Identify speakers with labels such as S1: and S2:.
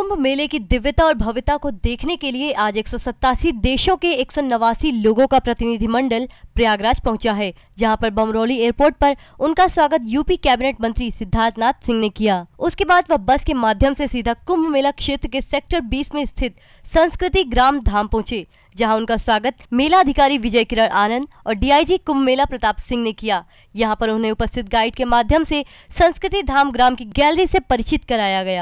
S1: कुंभ मेले की दिव्यता और भव्यता को देखने के लिए आज एक देशों के एक लोगों का प्रतिनिधिमंडल प्रयागराज पहुंचा है जहां पर बमरौली एयरपोर्ट पर उनका स्वागत यूपी कैबिनेट मंत्री सिद्धार्थनाथ सिंह ने किया उसके बाद वह बस के माध्यम से सीधा कुंभ मेला क्षेत्र के सेक्टर 20 में स्थित संस्कृति ग्राम धाम पहुंचे जहां उनका स्वागत मेला अधिकारी विजय किरण आनंद और डीआईजी कुंभ मेला प्रताप सिंह ने किया यहां पर उन्हें उपस्थित गाइड के माध्यम से संस्कृति धाम ग्राम की गैलरी से परिचित कराया गया